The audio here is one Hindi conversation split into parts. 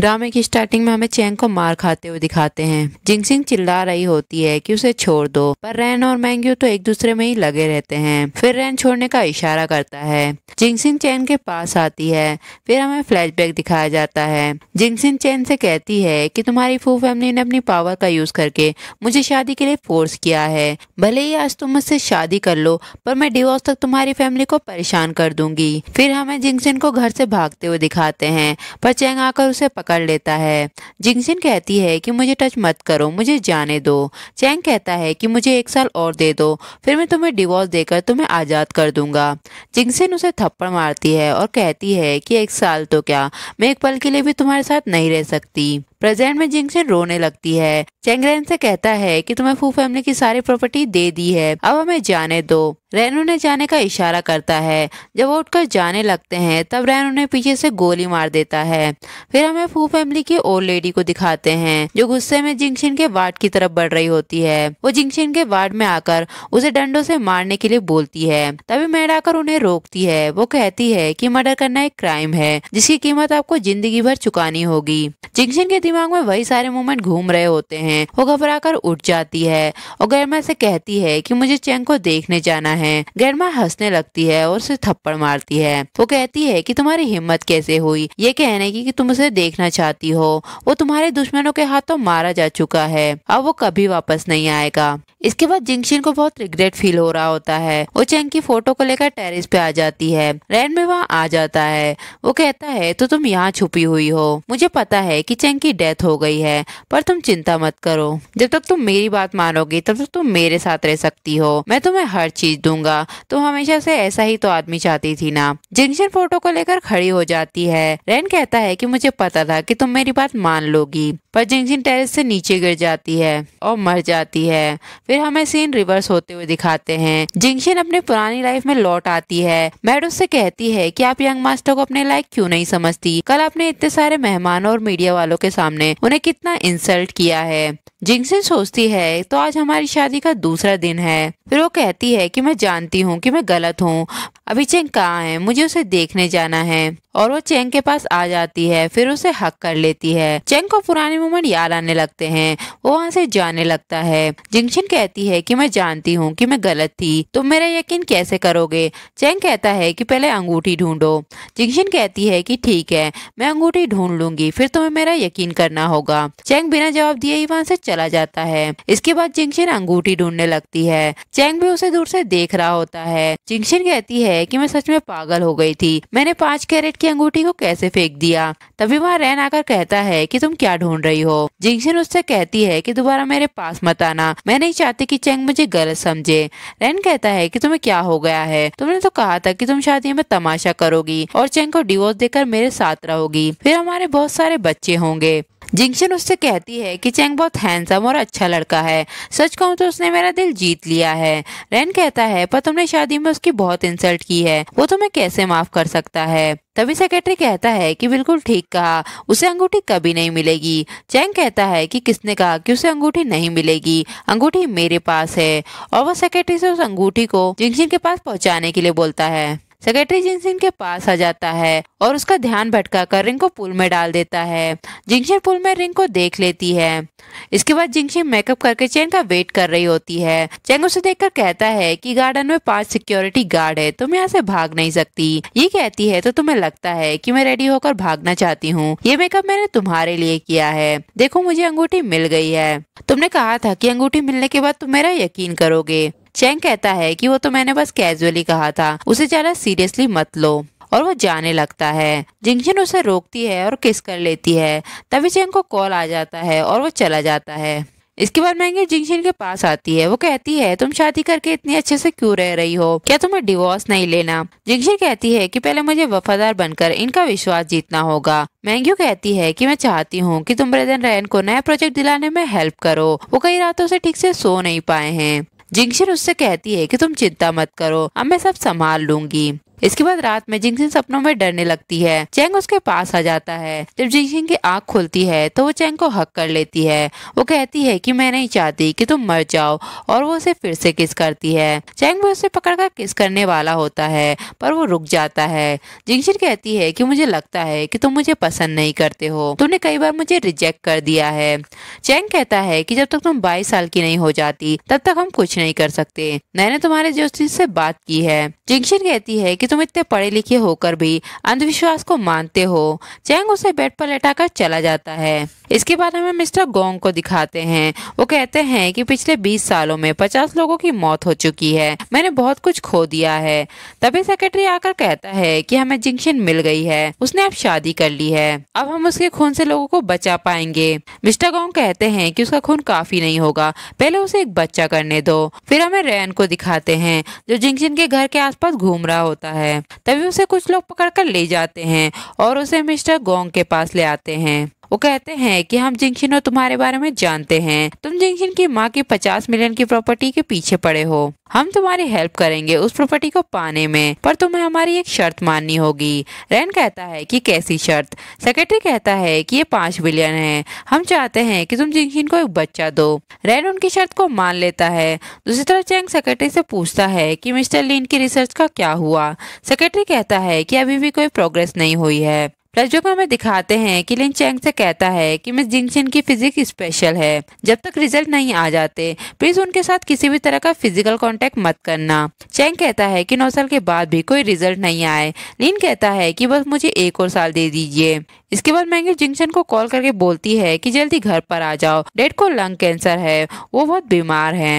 ड्रामे की स्टार्टिंग में हमें चैंग को मार खाते हुए दिखाते हैं जिंगसिंग चिल्ला रही होती है कि उसे छोड़ दो पर रैन और मैंग्यू तो एक दूसरे में ही लगे रहते हैं फिर रैन छोड़ने का इशारा करता है जिंगसिंग चैन के पास आती है फिर हमें फ्लैशबैक दिखाया जाता है जिंगसिंग चैन से कहती है कि तुम्हारी फू फैमिली ने अपनी पावर का यूज करके मुझे शादी के लिए फोर्स किया है भले ही आज तुम मुझसे शादी कर लो पर मैं डिवोर्स तक तुम्हारी फैमिली को परेशान कर दूंगी फिर हमें जिंगसिंग को घर से भागते हुए दिखाते हैं पर चैंग आकर उसे पकड़ लेता है जिंगसिन कहती है कि मुझे टच मत करो मुझे जाने दो चैंग कहता है कि मुझे एक साल और दे दो फिर मैं तुम्हें डिवोर्स देकर तुम्हें आज़ाद कर दूंगा जिंगसिन उसे थप्पड़ मारती है और कहती है कि एक साल तो क्या मैं एक पल के लिए भी तुम्हारे साथ नहीं रह सकती प्रेजेंट में जिंगसेन रोने लगती है चेंगरेन से कहता है कि तुम्हें फू फैमिली की सारी प्रॉपर्टी दे दी है अब हमें जाने दो रेनू ने जाने का इशारा करता है जब वो उठकर जाने लगते हैं तब रेनू ने पीछे से गोली मार देता है फिर हमें फू फैमिली की ओल्ड लेडी को दिखाते हैं जो गुस्से में जिंगशिन के वार्ड की तरफ बढ़ रही होती है वो जिंगशिन के वार्ड में आकर उसे डंडो से मारने के लिए बोलती है तभी मैड आकर उन्हें रोकती है वो कहती है की मर्डर करना एक क्राइम है जिसकी कीमत आपको जिंदगी भर चुकानी होगी जिंगशिन के दिमाग में वही सारे मोमेंट घूम रहे होते हैं वो घबरा कर उठ जाती है और गर्मा से कहती है कि मुझे चैंग को देखने जाना है गर्मा हंसने लगती है और उसे थप्पड़ मारती है वो कहती है कि तुम्हारी हिम्मत कैसे हुई ये कहने की कि तुम उसे देखना चाहती हो वो तुम्हारे दुश्मनों के हाथों मारा जा चुका है अब वो कभी वापस नहीं आएगा इसके बाद जिंगशिन को बहुत रिग्रेट फील हो रहा होता है वो चैंग की फोटो को लेकर टेरिस पे आ जाती है रैन में वहाँ आ जाता है वो कहता है तो तुम यहाँ छुपी हुई हो मुझे पता है कि चैंग की डेथ हो गई है पर तुम चिंता मत करो जब तक तुम मेरी बात मानोगी तब तक तुम मेरे साथ रह सकती हो मैं तुम्हें हर चीज दूंगा तुम हमेशा से ऐसा ही तो आदमी चाहती थी ना जिंक्शन फोटो को लेकर खड़ी हो जाती है रैन कहता है कि मुझे पता था कि तुम मेरी बात मान लोगी पर जिंक्शन टेरेस से नीचे गिर जाती है और मर जाती है फिर हमें सीन रिवर्स होते हुए दिखाते हैं जिंक्शन अपनी पुरानी लाइफ में लौट आती है मैड उससे कहती है कि आप यंग मास्टर को अपने लायक क्यों नहीं समझती कल आपने इतने सारे मेहमानों और मीडिया वालों के सामने उन्हें कितना इंसल्ट किया है जिंक्सन सोचती है तो आज हमारी शादी का दूसरा दिन है फिर वो कहती है कि मैं जानती हूँ कि मैं गलत हूँ अभी चिंग कहाँ है मुझे से देखने जाना है और वो चेंग के पास आ जाती है फिर उसे हक कर लेती है चेंग को पुराने मोमेंट याद आने लगते हैं वो वहाँ से जाने लगता है जिंगशिन कहती है कि मैं जानती हूँ कि मैं गलत थी तुम तो मेरा यकीन कैसे करोगे चेंग कहता है कि पहले अंगूठी ढूंढो जिंगशिन कहती है कि ठीक है मैं अंगूठी ढूंढ लूंगी फिर तुम्हें मेरा यकीन करना होगा चेंग बिना जवाब दिए ही वहाँ से चला जाता है इसके बाद जिंगशिन अंगूठी ढूंढने लगती है चेंग भी उसे दूर से देख रहा होता है जिंगशिन कहती है की मैं सच में पागल हो गई थी मैंने पांच कैरेट की अंगूठी को कैसे फेंक दिया तभी वहाँ रैन आकर कहता है कि तुम क्या ढूंढ रही हो जिंगशन उससे कहती है कि दोबारा मेरे पास मत आना मैं नहीं चाहती कि चेंग मुझे गलत समझे रैन कहता है कि तुम्हें क्या हो गया है तुमने तो कहा था कि तुम शादी में तमाशा करोगी और चेंग को डिवोर्स देकर मेरे साथ रहोगी फिर हमारे बहुत सारे बच्चे होंगे जिंक्शन उससे कहती है कि चैंग बहुत हैंडसम और अच्छा लड़का है सच कहूँ तो उसने मेरा दिल जीत लिया है रैन कहता है पर तुमने शादी में उसकी बहुत इंसल्ट की है वो तुम्हें कैसे माफ कर सकता है तभी सेक्रेटरी कहता है कि बिल्कुल ठीक कहा उसे अंगूठी कभी नहीं मिलेगी चैंग कहता है कि किसने कहा कि उसे अंगूठी नहीं मिलेगी अंगूठी मेरे पास है और वह सेक्रेटरी से उस अंगूठी को जिंगशिन के पास पहुंचाने के लिए बोलता है सेक्रेटरी जिंगशन के पास आ जाता है और उसका ध्यान भटका कर रिंग को पुल में डाल देता है जिंगशन पुल में रिंग को देख लेती है इसके बाद जिंगशन मेकअप करके चैन का वेट कर रही होती है चैंग उसे कर कहता है की गार्डन में पांच सिक्योरिटी गार्ड है तुम यहाँ से भाग नहीं सकती ये कहती है तो तुम्हें लगता है की मैं रेडी होकर भागना चाहती हूँ ये मेकअप मैंने तुम्हारे लिए किया है देखो मुझे अंगूठी मिल गई है तुमने कहा था कि अंगूठी मिलने के बाद तुम मेरा यकीन करोगे चैंग कहता है कि वो तो मैंने बस कैजुअली कहा था उसे ज्यादा सीरियसली मत लो और वो जाने लगता है जिंगशन उसे रोकती है और किस कर लेती है तभी चैंग को कॉल आ जाता है और वो चला जाता है इसके बाद मैंगे जिंगशन के पास आती है वो कहती है तुम शादी करके इतने अच्छे से क्यों रह रही हो क्या तुम्हें डिवोर्स नहीं लेना जिंगशन कहती है कि पहले मुझे वफादार बनकर इनका विश्वास जीतना होगा मैंग्यू कहती है कि मैं चाहती हूँ कि तुम ब्रदर रैन को नया प्रोजेक्ट दिलाने में हेल्प करो वो कई रातों से ठीक से सो नहीं पाए हैं जिंक्शन उससे कहती है कि तुम चिंता मत करो अब मैं सब संभाल लूंगी इसके बाद रात में जिंगसिंग सपनों में डरने लगती है चैंग उसके पास आ जाता है जब जिंगसिंग की आंख खुलती है तो वो चैंग को हक कर लेती है वो कहती है कि मैं नहीं चाहती कि तुम मर जाओ और वो उसे फिर से किस करती है चैंग भी उसे पकड़कर किस करने वाला होता है पर वो रुक जाता है जिंगसिंग कहती है कि मुझे लगता है कि तुम मुझे पसंद नहीं करते हो तुमने कई बार मुझे रिजेक्ट कर दिया है चैंग कहता है कि जब तक तुम बाईस साल की नहीं हो जाती तब तक हम कुछ नहीं कर सकते मैंने तुम्हारे जोशी से बात की है जिंगशिन कहती है की कि तुम इतने पढ़े लिखे होकर भी अंधविश्वास को मानते हो चैंग उसे बेड पर लेटाकर चला जाता है इसके बाद हमें मिस्टर गोंग को दिखाते हैं वो कहते हैं कि पिछले 20 सालों में 50 लोगों की मौत हो चुकी है मैंने बहुत कुछ खो दिया है तभी सेक्रेटरी आकर कहता है कि हमें जिंक्शन मिल गई है उसने अब शादी कर ली है अब हम उसके खून से लोगों को बचा पाएंगे मिस्टर गोंग कहते हैं कि उसका खून काफी नहीं होगा पहले उसे एक बच्चा करने दो फिर हमें रैन को दिखाते हैं जो जिंक्शन के घर के आसपास घूम रहा होता है है तभी उसे कुछ लोग पकड़कर ले जाते हैं और उसे मिस्टर गोंग के पास ले आते हैं वो कहते हैं कि हम जिंगशिन और तुम्हारे बारे में जानते हैं तुम जिंगशिन की माँ की पचास मिलियन की प्रॉपर्टी के पीछे पड़े हो हम तुम्हारी हेल्प करेंगे उस प्रॉपर्टी को पाने में पर तुम्हें हमारी एक शर्त माननी होगी रैन कहता है कि कैसी शर्त सेक्रेटरी कहता है कि ये पाँच बिलियन है हम चाहते हैं कि तुम जिंगशिन को एक बच्चा दो रैन उनकी शर्त को मान लेता है दूसरी तरफ चैंग सेक्रेटरी से पूछता है कि मिस्टर लिन की रिसर्च का क्या हुआ सेक्रेटरी कहता है कि अभी भी कोई प्रोग्रेस नहीं हुई है रेज्यूमे हमें दिखाते हैं कि लिन चैंग से कहता है कि मिस जिंगशिन की फिजिक स्पेशल है जब तक रिजल्ट नहीं आ जाते प्लीज उनके साथ किसी भी तरह का फिजिकल कांटेक्ट मत करना चैंग कहता है कि नौ साल के बाद भी कोई रिजल्ट नहीं आए लिन कहता है कि बस मुझे एक और साल दे दीजिए इसके बाद मैंगी जिंगशन को कॉल करके बोलती है कि जल्दी घर पर आ जाओ डेड को लंग कैंसर है वो बहुत बीमार है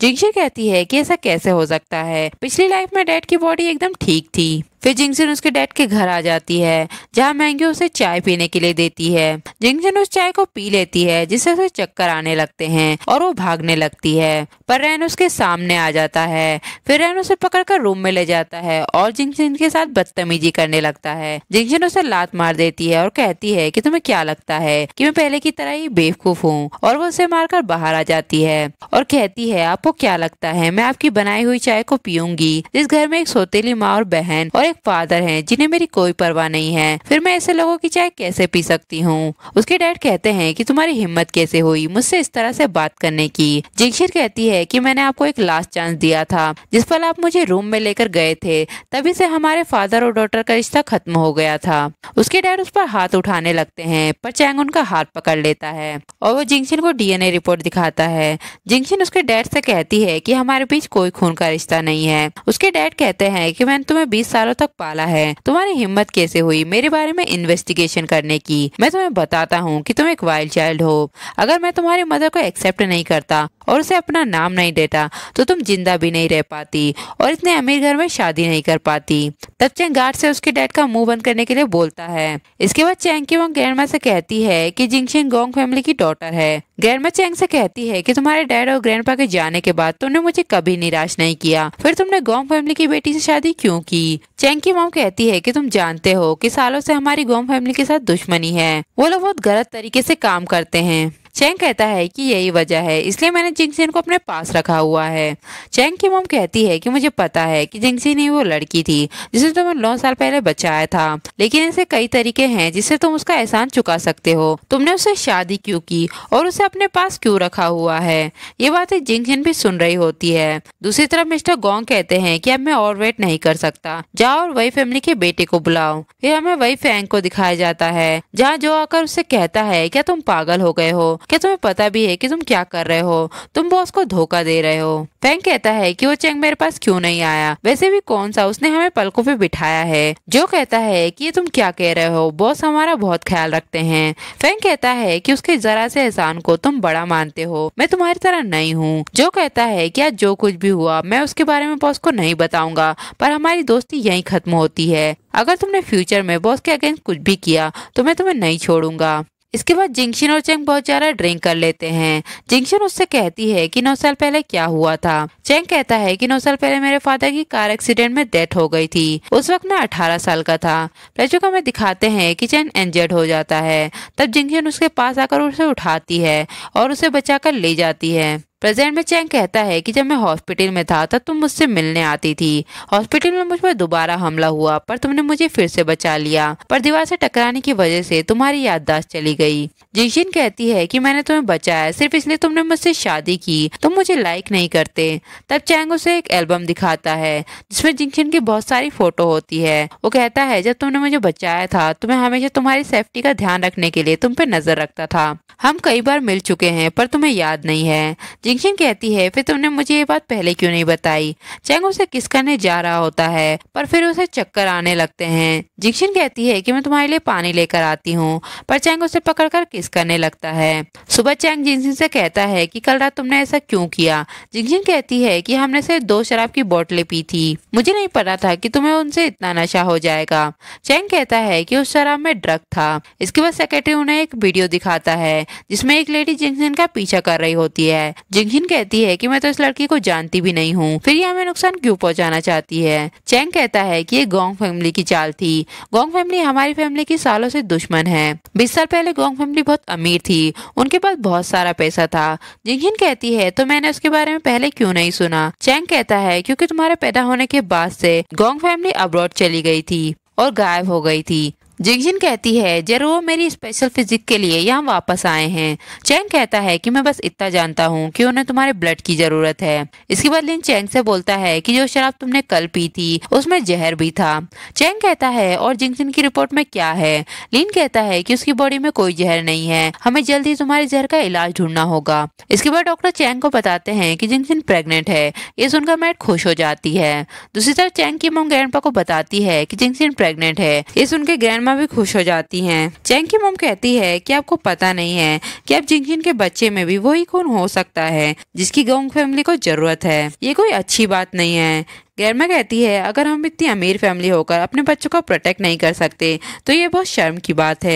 जिंगशन कहती है कि ऐसा कैसे हो सकता है पिछली लाइफ में डेड की बॉडी एकदम ठीक थी फिर जिंगसन उसके डैड के घर आ जाती है जहाँ मैंगी उसे चाय पीने के लिए देती है जिंगसन उस चाय को पी लेती है जिससे उसे चक्कर आने लगते हैं और वो भागने लगती है पर रैन उसके सामने आ जाता है फिर रैन उसे पकड़कर रूम में ले जाता है और जिंगसन के साथ बदतमीजी करने लगता है जिंगसन उसे लात मार देती है और कहती है की तुम्हें क्या लगता है की मैं पहले की तरह ही बेवकूफ हूँ और वो उसे मारकर बाहर आ जाती है और कहती है आपको क्या लगता है मैं आपकी बनाई हुई चाय को पीऊंगी जिस घर में एक सोतेली माँ और बहन और एक फादर हैं जिन्हें मेरी कोई परवाह नहीं है फिर मैं ऐसे लोगों की चाय कैसे पी सकती हूँ उसके डैड कहते हैं कि तुम्हारी हिम्मत कैसे हुई मुझसे इस तरह से बात करने की जिक्शिर कहती है कि मैंने आपको एक लास्ट चांस दिया था जिस पर आप मुझे रूम में लेकर गए थे तभी से हमारे फादर और डॉटर का रिश्ता खत्म हो गया था उसके डैड उस पर हाथ उठाने लगते हैं पर चैंग उनका हाथ पकड़ लेता है और वो जिंक्शन को डीएनए रिपोर्ट दिखाता है जिंक्शन उसके डैड से कहती है कि हमारे बीच कोई खून का रिश्ता नहीं है उसके डैड कहते हैं कि मैंने तुम्हें बीस सालों तक पाला है तुम्हारी हिम्मत कैसे हुई मेरे बारे में इन्वेस्टिगेशन करने की मैं तुम्हें बताता हूँ कि तुम एक वाइल्ड चाइल्ड हो अगर मैं तुम्हारी मदर को एक्सेप्ट नहीं करता और उसे अपना नाम नहीं देता तो तुम जिंदा भी नहीं रह पाती और इतने अमीर घर में शादी नहीं कर पाती तब चैंग गार्ड से उसके डैड का मुंह बंद करने के लिए बोलता है इसके बाद चैंग की वॉन्ग ग्रैंडमा से कहती है कि जिंगशिंग गोंग फैमिली की डॉटर है ग्रैंडमा चैंग से कहती है कि तुम्हारे डैड और ग्रैंडपा के जाने के बाद तुमने मुझे कभी निराश नहीं किया फिर तुमने गोंग फैमिली की बेटी से शादी क्यों की चैंग की मॉम कहती है कि तुम जानते हो कि सालों से हमारी गोंग फैमिली के साथ दुश्मनी है वो लोग बहुत गलत तरीके से काम करते हैं चैंग कहता है कि यही वजह है इसलिए मैंने जिंगसिन को अपने पास रखा हुआ है चैंग की मोम कहती है कि मुझे पता है कि जिंगसिन ही वो लड़की थी जिसे तुम्हें तो नौ साल पहले बचाया था लेकिन ऐसे कई तरीके हैं जिससे तुम उसका एहसान चुका सकते हो तुमने उससे शादी क्यों की और उसे अपने पास क्यों रखा हुआ है ये बातें जिंगसिन भी सुन रही होती है दूसरी तरफ मिस्टर गोंग कहते हैं की अब मैं और वेट नहीं कर सकता जाओ और वही फैमिली के बेटे को बुलाओ फिर हमें वही फैंग को दिखाया जाता है जहाँ जो आकर उससे कहता है क्या तुम पागल हो गए हो क्या तुम्हें पता भी है कि तुम क्या कर रहे हो तुम बॉस को धोखा दे रहे हो फैंक कहता है कि वो चेंग मेरे पास क्यों नहीं आया वैसे भी कौन सा उसने हमें पलकों पे बिठाया है जो कहता है कि ये तुम क्या कह रहे हो बॉस हमारा बहुत ख्याल रखते हैं फैंक कहता है कि उसके जरा से एहसान को तुम बड़ा मानते हो मैं तुम्हारी तरह नहीं हूँ जो कहता है कि आज जो कुछ भी हुआ मैं उसके बारे में बॉस को नहीं बताऊंगा पर हमारी दोस्ती यही खत्म होती है अगर तुमने फ्यूचर में बॉस के अगेंस्ट कुछ भी किया तो मैं तुम्हें नहीं छोड़ूंगा इसके बाद जिंक्शन और चेंग बहुत ज्यादा ड्रिंक कर लेते हैं जिंक्शन उससे कहती है कि नौ साल पहले क्या हुआ था चेंग कहता है कि नौ साल पहले मेरे फादर की कार एक्सीडेंट में डेथ हो गई थी उस वक्त मैं अठारह साल का था को हमें दिखाते हैं कि चेंग इंजर्ड हो जाता है तब जिंक्शन उसके पास आकर उसे उठाती है और उसे बचा ले जाती है प्रेजेंट में चैंग कहता है कि जब मैं हॉस्पिटल में था तब तुम मुझसे मिलने आती थी हॉस्पिटल में मुझ पर दोबारा हमला हुआ पर तुमने मुझे फिर से बचा लिया पर दीवार से टकराने की वजह से तुम्हारी याददाश्त चली गई जिशिन कहती है कि मैंने तुम्हें बचाया सिर्फ इसलिए तुमने मुझसे शादी की तुम मुझे लाइक नहीं करते तब चैंग उसे एक एल्बम दिखाता है जिसमे जिंगशिन की बहुत सारी फोटो होती है वो कहता है जब तुमने मुझे बचाया था तो मैं हमेशा तुम्हारी सेफ्टी का ध्यान रखने के लिए तुम पे नजर रखता था हम कई बार मिल चुके हैं पर तुम्हें याद नहीं है यिंगशिन कहती है फिर तुमने मुझे ये बात पहले क्यों नहीं बताई चैंग उसे किस करने जा रहा होता है पर फिर उसे चक्कर आने लगते हैं जिक्शिन कहती है कि मैं तुम्हारे लिए पानी लेकर आती हूँ पर चैंग उसे पकड़कर किस करने लगता है सुबह चैंग जिंगशिन से कहता है कि कल रात तुमने ऐसा क्यों किया जिंगशिन कहती है कि हमने सिर्फ दो शराब की बोतलें पी थी मुझे नहीं पता था कि तुम्हें उनसे इतना नशा हो जाएगा चैंग कहता है कि उस शराब में ड्रग था इसके बाद सेक्रेटरी उन्हें एक वीडियो दिखाता है जिसमें एक लेडी जिंगशिन का पीछा कर रही होती है जिंगहिन कहती है कि मैं तो इस लड़की को जानती भी नहीं हूँ फिर यह हमें नुकसान क्यों पहुँचाना चाहती है चैंग कहता है की ये गोंग फैमिली की चाल थी गोंग फैमिली हमारी फैमिली की सालों से दुश्मन है बीस साल पहले गोंग फैमिली बहुत अमीर थी उनके पास बहुत सारा पैसा था जिंगहिन कहती है तो मैंने उसके बारे में पहले क्यों नहीं सुना चैंग कहता है क्योंकि तुम्हारे पैदा होने के बाद से गोंग फैमिली अब्रॉड चली गई थी और गायब हो गई थी जिगजिन कहती है जेरो मेरी स्पेशल फिजिक के लिए यहाँ वापस आए हैं चैंग कहता है कि मैं बस इतना जानता हूँ कि उन्हें तुम्हारे ब्लड की जरूरत है इसके बाद लिन चैंग से बोलता है कि जो शराब तुमने कल पी थी उसमें जहर भी था चैंग कहता है और जिंगजिन की रिपोर्ट में क्या है लिन कहता है की उसकी बॉडी में कोई जहर नहीं है हमें जल्द ही तुम्हारे जहर का इलाज ढूंढना होगा इसके बाद डॉक्टर चैंग को बताते हैं की जिंगजिन प्रेगनेंट है ये सुनकर मैट खुश हो जाती है दूसरी तरफ चैंग की मोम ग्रैंडपा को बताती है की जिंगजिन प्रेगनेंट है ये सुनकर ग्रैंड सलमा भी खुश हो जाती हैं चैंग की मोम कहती है कि आपको पता नहीं है कि अब जिंगजिन के बच्चे में भी वही खून हो सकता है जिसकी गोंग फैमिली को जरूरत है ये कोई अच्छी बात नहीं है गैरमा कहती है अगर हम इतनी अमीर फैमिली होकर अपने बच्चों को प्रोटेक्ट नहीं कर सकते तो ये बहुत शर्म की बात है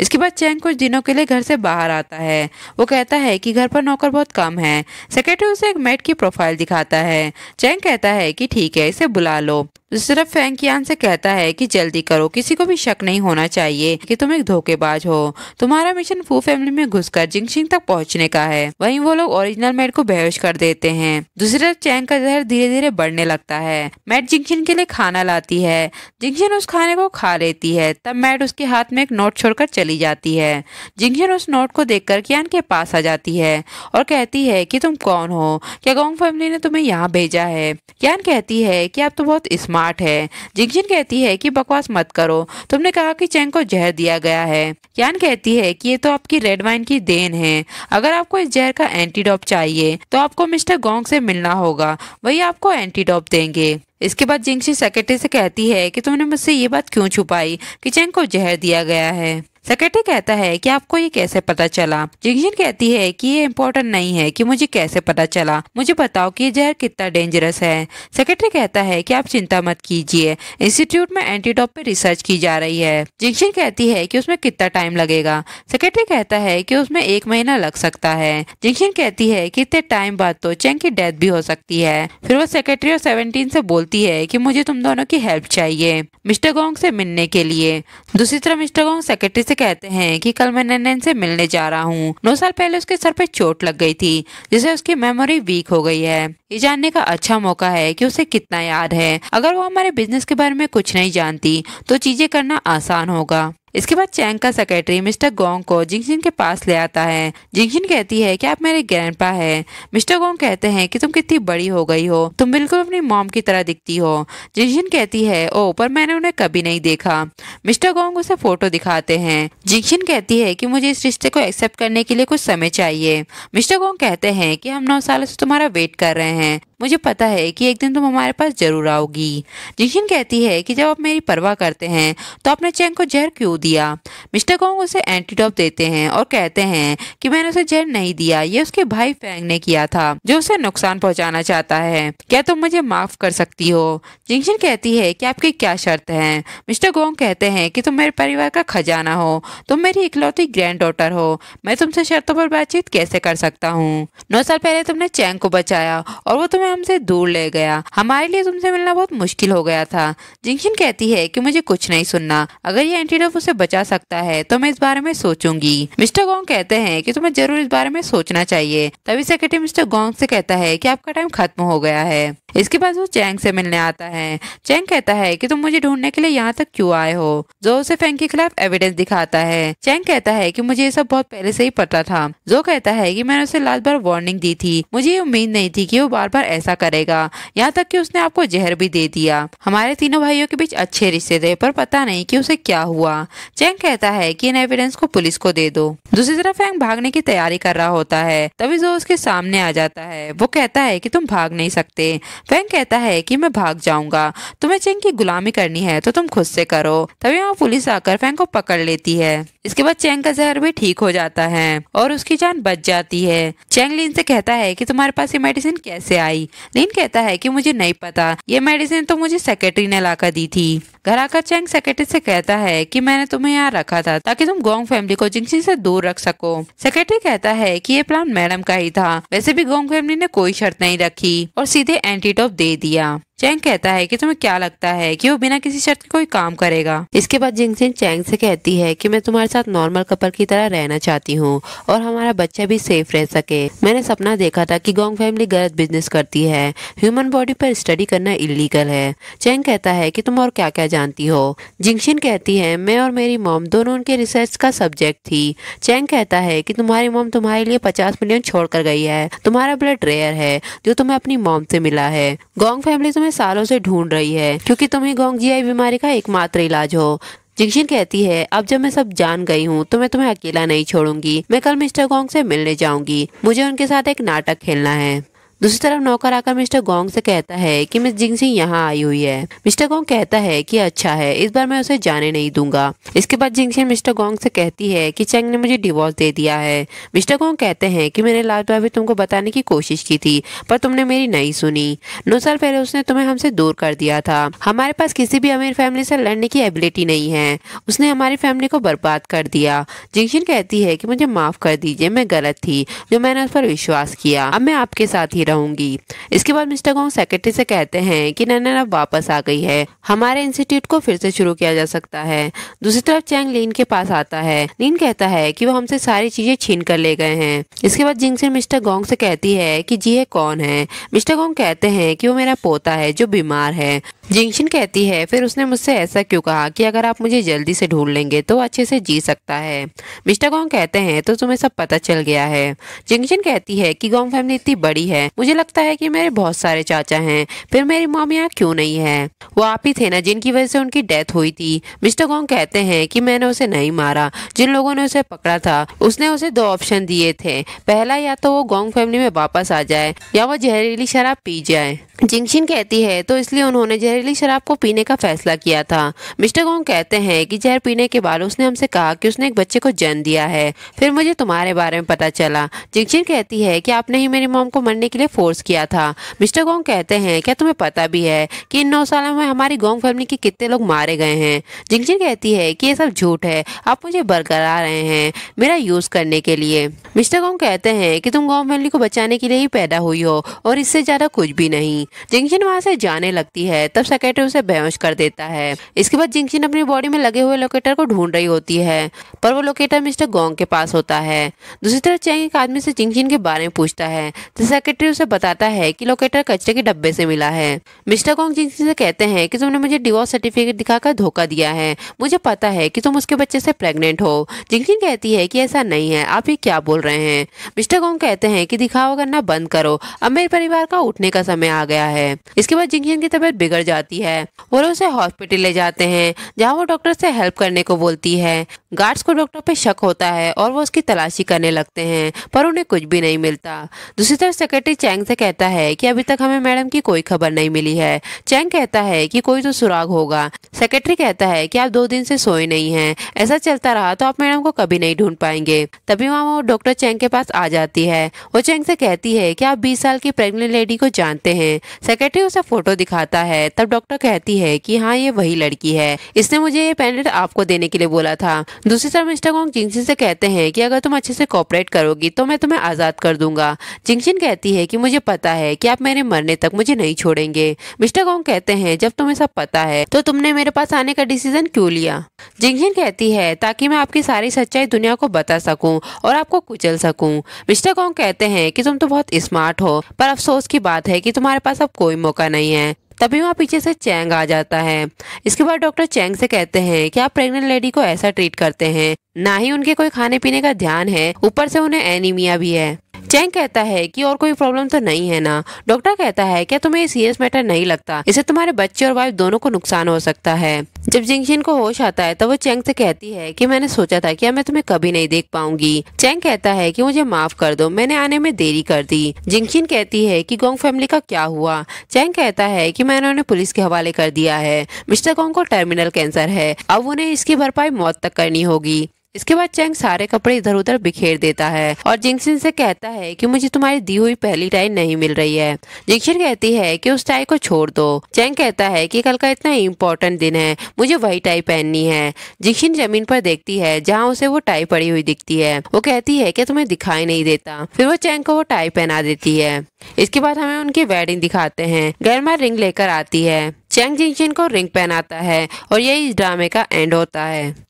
इसके बाद चैंग कुछ दिनों के लिए घर से बाहर आता है वो कहता है कि घर पर नौकर बहुत कम है सेक्रेटरी उसे एक मेट की प्रोफाइल दिखाता है चैंग कहता है कि ठीक है इसे बुला लो दूसरी तरफ यान से कहता है कि जल्दी करो किसी को भी शक नहीं होना चाहिए कि तुम एक धोखेबाज हो तुम्हारा मिशन फू फैमिली में घुसकर जिंगशिंग तक पहुंचने का है वहीं वो लोग ओरिजिनल मेड को बेहोश कर देते हैं दूसरी तरफ चैंग का जहर धीरे धीरे बढ़ने लगता है है मैट जिंगशन के लिए खाना लाती है जिंगशन उस खाने को खा लेती है तब मैट उसके हाथ में एक नोट छोड़कर चली जाती है जिंगशन उस नोट को देखकर कियान के पास आ जाती है और कहती है कि तुम कौन हो क्या गोंग फैमिली ने तुम्हें यहाँ भेजा है कियान कहती है कि आप तो बहुत स्मार्ट है जिंगशन कहती है कि बकवास मत करो तुमने कहा कि चैंग को जहर दिया गया है कियान कहती है कि ये तो आपकी रेड वाइन की देन है अगर आपको इस जहर का एंटीडोप चाहिए तो आपको मिस्टर गोंग से मिलना होगा वही आपको एंटीडोप देंगे देंगे इसके बाद जिंग सेक्रेटरी से कहती है कि तुमने मुझसे ये बात क्यों छुपाई कि चेंग को जहर दिया गया है सेक्रेटरी कहता है कि आपको ये कैसे पता चला जिंगजिन कहती है कि ये इम्पोर्टेंट नहीं है कि मुझे कैसे पता चला मुझे बताओ कि ये जहर कितना डेंजरस है सेक्रेटरी कहता है कि आप चिंता मत कीजिए इंस्टीट्यूट में एंटीडॉप पे रिसर्च की जा रही है जिंगजिन कहती है कि उसमें कितना टाइम लगेगा सेक्रेटरी कहता है कि उसमें एक महीना लग सकता है जिंगजिन कहती है कि इतने टाइम बाद तो चेंग की डेथ भी हो सकती है फिर वो सेक्रेटरी और सेवनटीन से बोलती है कि मुझे तुम दोनों की हेल्प चाहिए मिस्टर गोंग से मिलने के लिए दूसरी तरफ मिस्टर गोंग सेक्रेटरी से कहते हैं कि कल मैं नैन से मिलने जा रहा हूँ नौ साल पहले उसके सर पे चोट लग गई थी जिसे उसकी मेमोरी वीक हो गई है ये जानने का अच्छा मौका है कि उसे कितना याद है अगर वो हमारे बिजनेस के बारे में कुछ नहीं जानती तो चीजें करना आसान होगा इसके बाद चैंग का सेक्रेटरी मिस्टर गोंग को जिंगशिन के पास ले आता है जिंगशिन कहती है कि आप मेरे ग्रैंडपा है मिस्टर गोंग कहते हैं कि तुम कितनी बड़ी हो गई हो तुम बिल्कुल अपनी मॉम की तरह दिखती हो जिंगशिन कहती है ओ पर मैंने उन्हें कभी नहीं देखा मिस्टर गोंग उसे फोटो दिखाते हैं जिंगशिन कहती है की मुझे इस रिश्ते को एक्सेप्ट करने के लिए कुछ समय चाहिए मिस्टर गोंग कहते हैं की हम नौ सालों से तुम्हारा वेट कर रहे हैं मुझे पता है कि एक दिन तुम हमारे पास जरूर आओगी जिशिन कहती है कि जब आप मेरी परवाह करते हैं तो आपने चेंग को जहर क्यों दिया मिस्टर गोंग उसे एंटीडॉप देते हैं और कहते हैं कि मैंने उसे जहर नहीं दिया ये उसके भाई फैंग ने किया था जो उसे नुकसान पहुंचाना चाहता है क्या तुम मुझे माफ कर सकती हो जिंगशिन कहती है कि आपकी क्या शर्त है मिस्टर गोंग कहते हैं कि तुम मेरे परिवार का खजाना हो तुम मेरी इकलौती ग्रैंड डॉटर हो मैं तुमसे शर्तों पर बातचीत कैसे कर सकता हूँ नौ साल पहले तुमने चैंग को बचाया और वो तुम्हें तुम्हें हमसे दूर ले गया हमारे लिए तुमसे मिलना बहुत मुश्किल हो गया था जिंगशिन कहती है कि मुझे कुछ नहीं सुनना अगर ये एंटीडोप उसे बचा सकता है तो मैं इस बारे में सोचूंगी मिस्टर गोंग कहते हैं कि तुम्हें जरूर इस बारे में सोचना चाहिए तभी सेक्रेटरी मिस्टर गोंग से कहता है कि आपका टाइम खत्म हो गया है इसके बाद वो चैंग से मिलने आता है चैंग कहता है कि तुम मुझे ढूंढने के लिए यहाँ तक क्यों आए हो जो उसे फैंग के खिलाफ एविडेंस दिखाता है चैंग कहता है कि मुझे ये सब बहुत पहले से ही पता था जो कहता है कि मैंने उसे लास्ट बार वार्निंग दी थी मुझे उम्मीद नहीं थी कि वो बार बार ऐसा करेगा यहाँ तक कि उसने आपको जहर भी दे दिया हमारे तीनों भाइयों के बीच अच्छे रिश्ते थे पर पता नहीं कि उसे क्या हुआ चैंग कहता है कि इन एविडेंस को पुलिस को दे दो दूसरी तरफ फैंग भागने की तैयारी कर रहा होता है तभी जो उसके सामने आ जाता है वो कहता है की तुम भाग नहीं सकते फैंग कहता है की मैं भाग जाऊंगा तुम्हें चैंग की गुलामी करनी है तो तुम खुद से करो तभी वहाँ पुलिस आकर फैंग को पकड़ लेती है इसके बाद चैंग का जहर भी ठीक हो जाता है और उसकी जान बच जाती है चैंग लिन से कहता है कि तुम्हारे पास ये मेडिसिन कैसे आई गई नीन कहता है कि मुझे नहीं पता ये मेडिसिन तो मुझे सेक्रेटरी ने लाकर दी थी घर आकर चैंग सेक्रेटरी से कहता है कि मैंने तुम्हें यहाँ रखा था ताकि तुम गोंग फैमिली को जिंगसिंग से दूर रख सको सेक्रेटरी कहता है कि ये प्लान मैडम का ही था वैसे भी गोंग फैमिली ने कोई शर्त नहीं रखी और सीधे एंटीटॉप दे दिया चैंग कहता है कि तुम्हें क्या लगता है कि वो बिना किसी शर्त के कोई काम करेगा इसके बाद जिंगसिन चैंग से कहती है कि मैं तुम्हारे साथ नॉर्मल कपल की तरह रहना चाहती हूँ और हमारा बच्चा भी सेफ रह सके मैंने सपना देखा था कि गोंग फैमिली गलत बिजनेस करती है ह्यूमन बॉडी पर स्टडी करना इलीगल है चैंग कहता है की तुम और क्या क्या जानती हो जिंगशिन कहती है मैं और मेरी मोम दोनों उनके रिसर्च का सब्जेक्ट थी चैंग कहता है की तुम्हारी मोम तुम्हारे लिए पचास मिलियन छोड़ कर गई है तुम्हारा ब्लड रेयर है जो तुम्हें अपनी मोम से मिला है गोंग फैमिली तुम्हें तुम्हें सालों से ढूंढ रही है क्योंकि तुम ही गोंगजियाई बीमारी का एकमात्र इलाज हो जिक्शिन कहती है अब जब मैं सब जान गई हूँ तो मैं तुम्हें अकेला नहीं छोड़ूंगी मैं कल मिस्टर गोंग से मिलने जाऊंगी मुझे उनके साथ एक नाटक खेलना है दूसरी तरफ नौकर आकर मिस्टर गोंग से कहता है कि मिस जिंग सिंह यहाँ आई हुई है मिस्टर गोंग कहता है कि अच्छा है इस बार मैं उसे जाने नहीं दूंगा इसके बाद जिंग सिंह मिस्टर गोंग से कहती है कि चेंग ने मुझे डिवोर्स दे दिया है मिस्टर गोंग कहते हैं कि मैंने लास्ट बार भी तुमको बताने की कोशिश की थी पर तुमने मेरी नहीं सुनी नौ साल पहले उसने तुम्हें हमसे दूर कर दिया था हमारे पास किसी भी अमीर फैमिली से लड़ने की एबिलिटी नहीं है उसने हमारी फैमिली को बर्बाद कर दिया जिंगशिन कहती है की मुझे माफ कर दीजिए मैं गलत थी जो मैंने उस पर विश्वास किया अब मैं आपके साथ ही रहूंगी इसके बाद मिस्टर गोंग सेक्रेटरी से कहते हैं कि नैनन अब वापस आ गई है हमारे इंस्टीट्यूट को फिर से शुरू किया जा सकता है दूसरी तरफ चैंग लीन के पास आता है लीन कहता है कि वो हमसे सारी चीजें छीन कर ले गए हैं इसके बाद जिंगसिन मिस्टर गोंग से कहती है कि जी कौन है मिस्टर गोंग कहते हैं कि वो मेरा पोता है जो बीमार है जिंगशिन कहती है फिर उसने मुझसे ऐसा क्यों कहा कि अगर आप मुझे जल्दी से ढूंढ लेंगे तो अच्छे से जी सकता है मिस्टर गोंग कहते हैं तो तुम्हें सब पता चल गया है जिंगशिन कहती है कि गोंग फैमिली इतनी बड़ी है मुझे लगता है कि मेरे बहुत सारे चाचा हैं फिर मेरी मॉम यहाँ क्यों नहीं है वो आप ही थे ना जिनकी वजह से उनकी डेथ हुई थी मिस्टर गोंग कहते हैं की मैंने उसे नहीं मारा जिन लोगों ने उसे पकड़ा था उसने उसे दो ऑप्शन दिए थे पहला या तो वो गोंग फैमिली में वापस आ जाए या वो जहरीली शराब पी जाए जिंगशिन कहती है तो इसलिए उन्होंने जहरीली शराब को पीने का फैसला किया था मिस्टर गोंग कहते हैं कि जहर पीने के बाद उसने हमसे कहा कि उसने एक बच्चे को जन्म दिया है फिर मुझे तुम्हारे बारे में पता चला जिंगचिन कहती है कि आपने ही मेरी मोम को मरने के लिए फोर्स किया था मिस्टर गोंग कहते हैं क्या तुम्हें पता भी है कि इन नौ सालों में हमारी गोंग फैमिली के कितने लोग मारे गए हैं जिंगचिन कहती है कि ये सब झूठ है आप मुझे बरकरार रहे हैं मेरा यूज़ करने के लिए मिस्टर गोंग कहते हैं कि तुम गोंग फैमिली को बचाने के लिए ही पैदा हुई हो और इससे ज़्यादा कुछ भी नहीं जिंगचिन वहाँ से जाने लगती है तब सेक्रेटरी उसे बेहोश कर देता है इसके बाद जिंगशिन अपनी बॉडी में लगे हुए लोकेटर को ढूंढ रही होती है पर वो लोकेटर मिस्टर गोंग के पास होता है दूसरी तरफ चैंग एक आदमी से जिंगशिन के बारे में पूछता है तो सेक्रेटरी उसे बताता है कि लोकेटर कचरे के डब्बे से मिला है मिस्टर गोंग जिंगशिन से कहते हैं कि तुमने मुझे डिवोर्स सर्टिफिकेट दिखाकर धोखा दिया है मुझे पता है कि तुम उसके बच्चे से प्रेग्नेंट हो जिंगशिन कहती है कि ऐसा नहीं है आप ये क्या बोल रहे हैं मिस्टर गोंग कहते हैं कि दिखावा करना बंद करो अब मेरे परिवार का उठने का समय आ गया है इसके बाद जिंगशिन की तबीयत बिगड़ जाती जाती है और उसे हॉस्पिटल ले जाते हैं जहाँ वो डॉक्टर से हेल्प करने को बोलती है गार्ड्स को डॉक्टर पे शक होता है और वो उसकी तलाशी करने लगते हैं पर उन्हें कुछ भी नहीं मिलता दूसरी तरफ सेक्रेटरी चैंग से कहता है कि अभी तक हमें मैडम की कोई खबर नहीं मिली है चैंग कहता है कि कोई तो सुराग होगा सेक्रेटरी कहता है कि आप दो दिन से सोए नहीं हैं ऐसा चलता रहा तो आप मैडम को कभी नहीं ढूंढ पाएंगे तभी वहाँ वो डॉक्टर चैंग के पास आ जाती है वो चैंग से कहती है कि आप बीस साल की प्रेगनेंट लेडी को जानते हैं सेक्रेटरी उसे फोटो दिखाता है तब तब डॉक्टर कहती है कि हाँ ये वही लड़की है इसने मुझे ये पेंडेंट आपको देने के लिए बोला था दूसरी तरफ मिस्टर गोंग जिंगशिन से कहते हैं कि अगर तुम अच्छे से कॉपरेट करोगी तो मैं तुम्हें आज़ाद कर दूंगा जिंगशिन कहती है कि मुझे पता है कि आप मेरे मरने तक मुझे नहीं छोड़ेंगे मिस्टर गोंग कहते हैं जब तुम्हें सब पता है तो तुमने मेरे पास आने का डिसीजन क्यों लिया जिंगशिन कहती है ताकि मैं आपकी सारी सच्चाई दुनिया को बता सकूँ और आपको कुचल सकूँ मिस्टर गोंग कहते हैं कि तुम तो बहुत स्मार्ट हो पर अफसोस की बात है कि तुम्हारे पास अब कोई मौका नहीं है तभी वहाँ पीछे से चैंग आ जाता है इसके बाद डॉक्टर चैंग से कहते हैं कि आप प्रेग्नेंट लेडी को ऐसा ट्रीट करते हैं ना ही उनके कोई खाने पीने का ध्यान है ऊपर से उन्हें एनीमिया भी है चैंग कहता है कि और कोई प्रॉब्लम तो नहीं है ना डॉक्टर कहता है क्या तुम्हें ये सीरियस मैटर नहीं लगता इसे तुम्हारे बच्चे और वाइफ दोनों को नुकसान हो सकता है जब जिंगशिन को होश आता है तब तो वो चैंग से कहती है कि मैंने सोचा था कि मैं तुम्हें कभी नहीं देख पाऊंगी चैंग कहता है कि मुझे माफ कर दो मैंने आने में देरी कर दी जिंगशिन कहती है कि गोंग फैमिली का क्या हुआ चैंग कहता है कि मैंने उन्हें पुलिस के हवाले कर दिया है मिस्टर गोंग को टर्मिनल कैंसर है अब उन्हें इसकी भरपाई मौत तक करनी होगी इसके बाद चैंग सारे कपड़े इधर उधर बिखेर देता है और जिंगशिन से कहता है कि मुझे तुम्हारी दी हुई पहली टाई नहीं मिल रही है जिंगशिन कहती है कि उस टाई को छोड़ दो चैंग कहता है कि कल का इतना इम्पोर्टेंट दिन है मुझे वही टाई पहननी है जिंगशिन जमीन पर देखती है जहाँ उसे वो टाई पड़ी हुई दिखती है वो कहती है की तुम्हें दिखाई नहीं देता फिर वो चैंग को वो टाई पहना देती है इसके बाद हमें उनकी वेडिंग दिखाते हैं गर्मा रिंग लेकर आती है चैंग जिंगशिन को रिंग पहनाता है और यही इस ड्रामे का एंड होता है